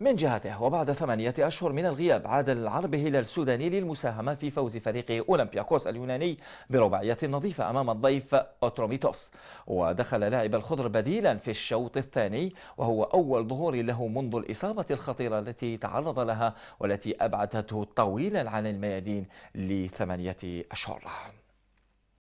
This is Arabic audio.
من جهته وبعد ثمانية أشهر من الغياب عاد العرب هلال السوداني للمساهمة في فوز فريق أولمبياكوس اليوناني برباعية نظيفة أمام الضيف أوتروميتوس ودخل لاعب الخضر بديلا في الشوط الثاني وهو أول ظهور له منذ الإصابة الخطيرة التي تعرض لها والتي أبعدته طويلا عن الميادين لثمانية أشهر